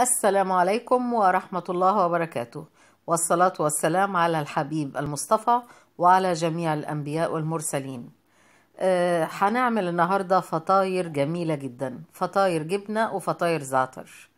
السلام عليكم ورحمة الله وبركاته والصلاة والسلام على الحبيب المصطفى وعلى جميع الأنبياء والمرسلين أه هنعمل النهاردة فطاير جميلة جدا فطاير جبنة وفطاير زعتر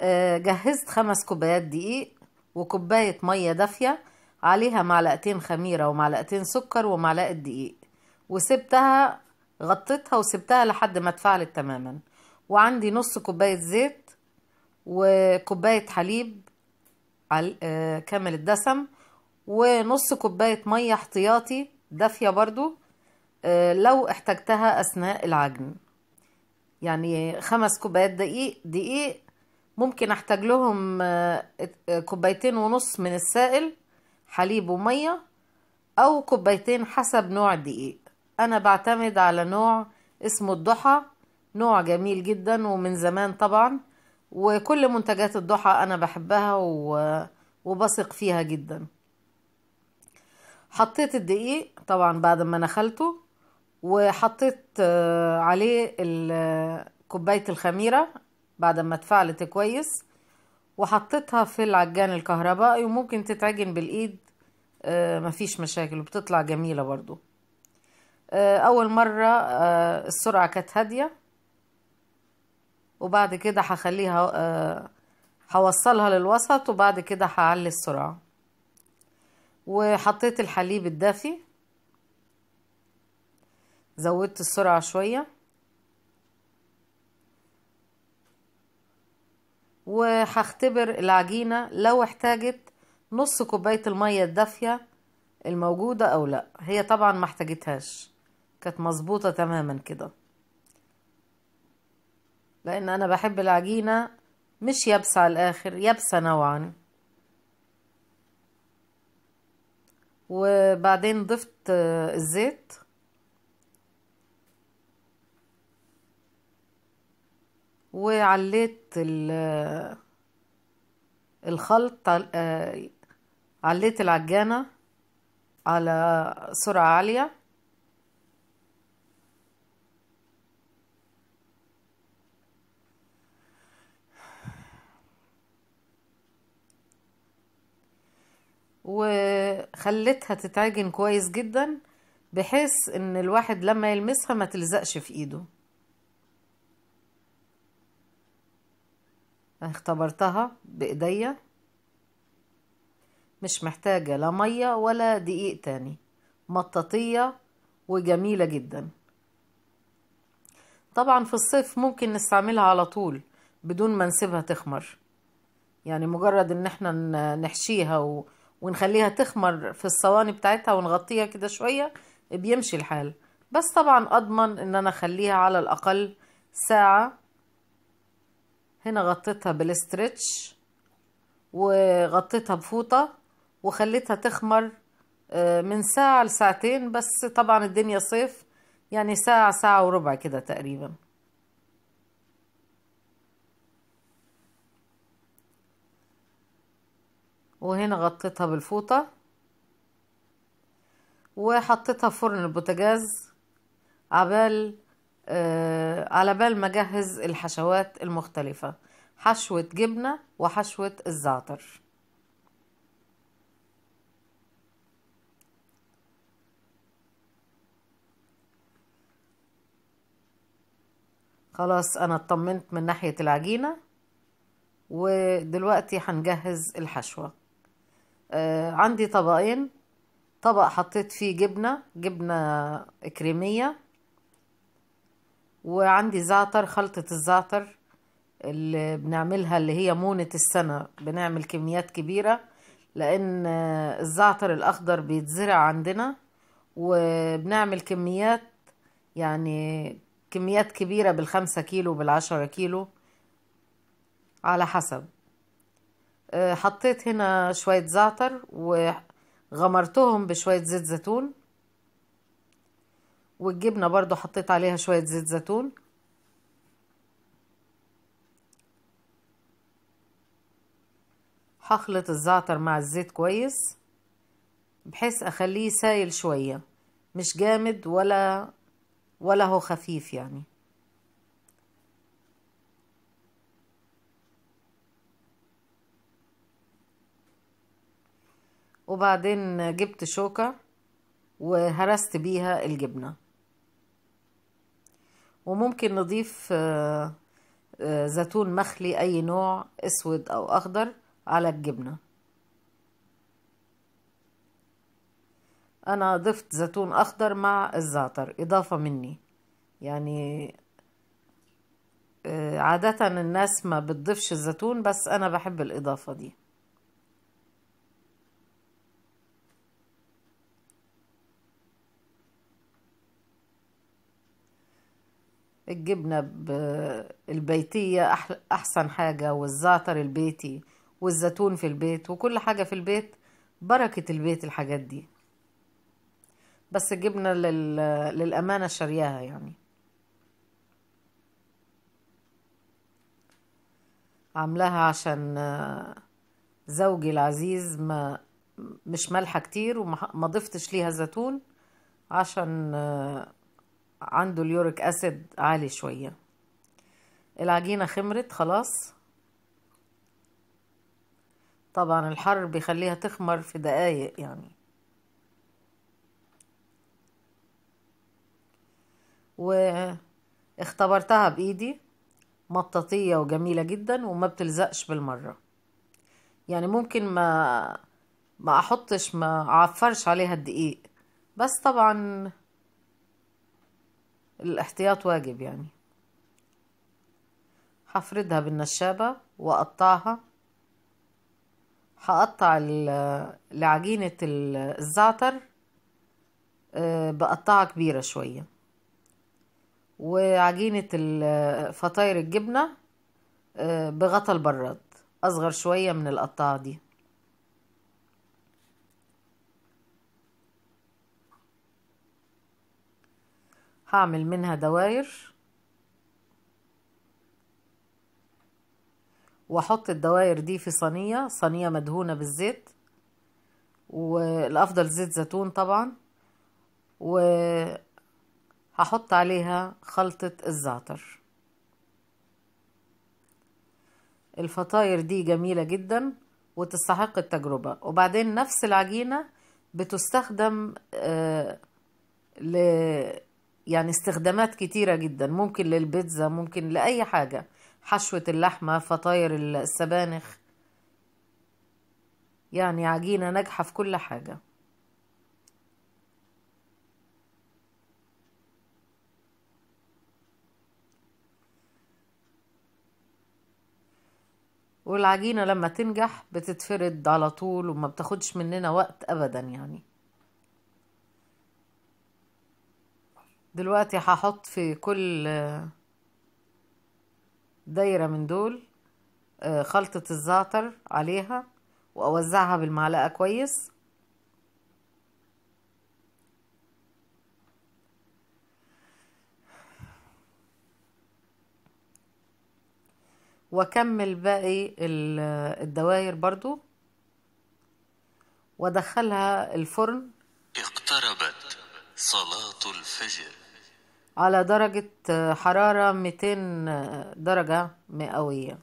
أه جهزت خمس كوبايات دقيق وكوباية مية دافية عليها معلقتين خميرة ومعلقتين سكر ومعلقة دقيق وسبتها غطيتها وسبتها لحد ما تفعلت تماما وعندي نص كوباية زيت وكوباية حليب آه، كامل الدسم ونص كوباية مية احتياطي دافية برضو آه، لو احتجتها أثناء العجن يعني خمس كوبايات دقيق دقيق ممكن احتاج لهم آه، كوبايتين ونص من السائل حليب ومية أو كوبايتين حسب نوع الدقيق أنا بعتمد على نوع اسمه الضحى نوع جميل جدا ومن زمان طبعا وكل منتجات الضحى انا بحبها و... وبثق فيها جدا حطيت الدقيق طبعا بعد ما نخلته وحطيت آه، عليه كوباية الخميرة بعد ما اتفعلت كويس وحطيتها في العجان الكهربائي وممكن تتعجن بالايد آه، مفيش مشاكل وبتطلع جميلة برضو آه، اول مرة السرعة كانت هادية وبعد كده هخليها آه، هوصلها للوسط وبعد كده هعلي السرعة وحطيت الحليب الدافي زودت السرعة شوية وهختبر العجينة لو احتاجت نص كوباية المية الدافية الموجودة او لا هي طبعا ما احتاجتهاش كانت مظبوطة تماما كده لأن أنا بحب العجينة مش يابسة على الآخر يابسة نوعا وبعدين ضفت الزيت وعليت الخلط آه، عليت العجانة على سرعة عالية وخلتها تتعجن كويس جدا بحيث ان الواحد لما يلمسها ما تلزقش في ايده اختبرتها بايديا مش محتاجة لا مية ولا دقيق تاني مطاطية وجميلة جدا طبعا في الصيف ممكن نستعملها على طول بدون ما نسيبها تخمر يعني مجرد ان احنا نحشيها ونخليها تخمر في الصواني بتاعتها ونغطيها كده شوية بيمشي الحال بس طبعا اضمن ان انا اخليها على الاقل ساعة هنا غطيتها بالاسترتش وغطيتها بفوطة وخليتها تخمر آه، من ساعة لساعتين بس طبعا الدنيا صيف يعني ساعة ساعة وربع كده تقريبا وهنا غطيتها بالفوطة وحطيتها في فرن البوتاجاز عبال آه على بال ما اجهز الحشوات المختلفة حشوة جبنة وحشوة الزعتر خلاص انا اطمنت من ناحية العجينة ودلوقتي هنجهز الحشوة آه عندي طبقين طبق حطيت فيه جبنة جبنة كريمية وعندي زعتر خلطة الزعتر اللي بنعملها اللي هي مونة السنة بنعمل كميات كبيرة لأن الزعتر الأخضر بيتزرع عندنا وبنعمل كميات يعني كميات كبيرة بالخمسة كيلو بالعشرة كيلو على حسب آه، حطيت هنا شوية زعتر وغمرتهم بشوية زيت زيتون والجبنة برضو حطيت عليها شوية زيت زيتون هخلط الزعتر مع الزيت كويس بحيث اخليه سايل شوية مش جامد ولا ولا هو خفيف يعني وبعدين جبت شوكة وهرست بيها الجبنة وممكن نضيف آه، آه، زيتون مخلي أي نوع أسود أو أخضر على الجبنة أنا ضفت زيتون أخضر مع الزعتر إضافة مني يعني آه، عادة الناس ما بتضيفش الزيتون بس أنا بحب الإضافة دي الجبنة البيتية أحسن حاجة والزعتر البيتي والزيتون في البيت وكل حاجة في البيت بركة البيت الحاجات دي بس الجبنة للأمانة شارياها يعني عاملاها عشان زوجي العزيز ما مش مالحة كتير وما ضفتش ليها زيتون عشان عنده اليوريك أسيد عالي شوية العجينة خمرت خلاص طبعا الحر بيخليها تخمر في دقايق يعني واختبرتها بإيدي مطاطية وجميلة جدا وما بتلزقش بالمرة يعني ممكن ما ما احطش ما اعفرش عليها الدقيق بس طبعا الاحتياط واجب يعني هفردها بالنشابة واقطعها هقطع العجينة الزعتر آه، بقطعها كبيرة شوية وعجينة فطاير الجبنة آه، بغطا البراد أصغر شوية من القطعة دي هعمل منها دواير واحط الدواير دي في صينية صينية مدهونة بالزيت والافضل زيت زيتون طبعا وهحط عليها خلطة الزعتر الفطاير دي جميلة جدا وتستحق التجربة وبعدين نفس العجينة بتستخدم آه ل يعني استخدامات كتيرة جدا ممكن للبيتزا ممكن لأي حاجة حشوة اللحمة فطاير السبانخ يعني عجينة ناجحة في كل حاجة والعجينة لما تنجح بتتفرد على طول وما بتاخدش مننا وقت أبدا يعني دلوقتي هحط في كل دايرة من دول آه، خلطة الزعتر عليها وأوزعها بالمعلقة كويس واكمل باقي الدواير برضو وادخلها الفرن اقتربت صلاة الفجر على درجة آه، حرارة 200 آه، درجة مئوية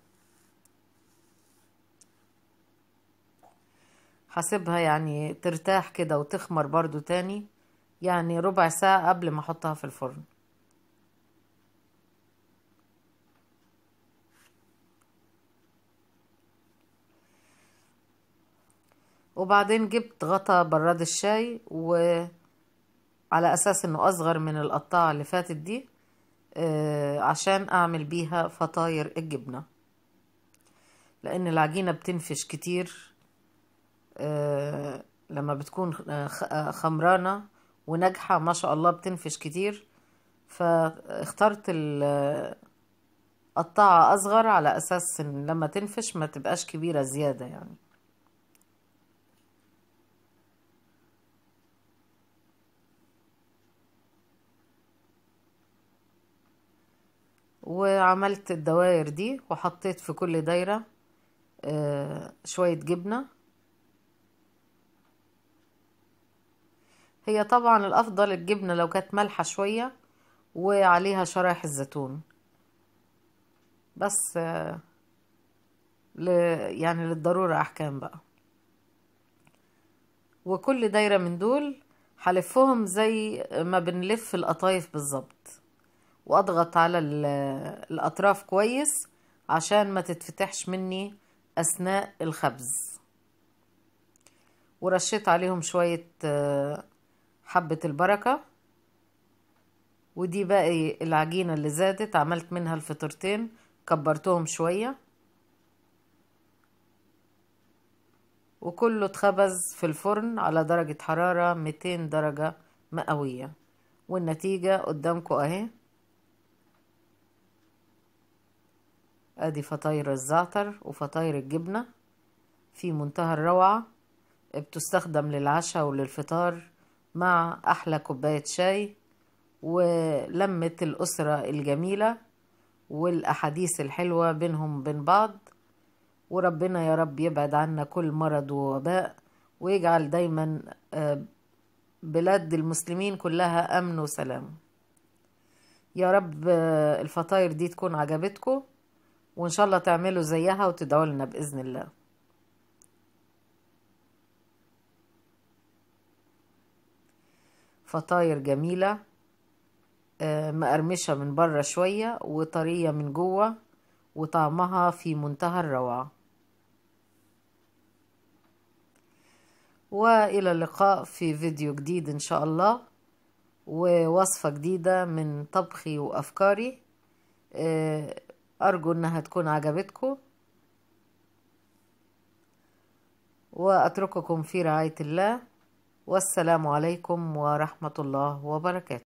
حسبها يعني ترتاح كده وتخمر برضو تاني يعني ربع ساعة قبل ما احطها في الفرن وبعدين جبت غطا براد الشاي و على اساس انه اصغر من القطاعة اللي فاتت دي آه، عشان اعمل بيها فطاير الجبنة لان العجينة بتنفش كتير آه، لما بتكون آه، خمرانة وناجحة ما شاء الله بتنفش كتير فاخترت القطاعة اصغر على اساس ان لما تنفش ما تبقاش كبيرة زيادة يعني وعملت الدوائر دي وحطيت في كل دايرة آه، شوية جبنة هي طبعا الأفضل الجبنة لو كانت مالحة شوية وعليها شرايح الزيتون بس آه، ل... يعني للضرورة أحكام بقى وكل دايرة من دول هلفهم زي ما بنلف القطايف بالظبط واضغط على الاطراف كويس عشان ما تتفتحش مني اثناء الخبز ورشيت عليهم شوية آه، حبة البركة ودي باقي العجينة اللي زادت عملت منها الفطرتين كبرتهم شوية وكله اتخبز في الفرن على درجة حرارة 200 درجة مئوية والنتيجة قدامكم اهي ادي فطاير الزعتر وفطاير الجبنة في منتهى الروعة بتستخدم للعشاء وللفطار مع احلى كوباية شاي ولمة الأسرة الجميلة والأحاديث الحلوة بينهم بين بعض وربنا يا رب يبعد عنا كل مرض ووباء ويجعل دايما آه، بلاد المسلمين كلها أمن وسلام يا رب آه، الفطاير دي تكون عجبتكم وان شاء الله تعملوا زيها وتدعوا لنا باذن الله فطاير جميله آه، مقرمشه من بره شويه وطريه من جوه وطعمها في منتهى الروعه والى اللقاء في فيديو جديد ان شاء الله ووصفه جديده من طبخي وافكاري آه، أرجو أنها تكون عجبتكم وأترككم في رعاية الله والسلام عليكم ورحمة الله وبركاته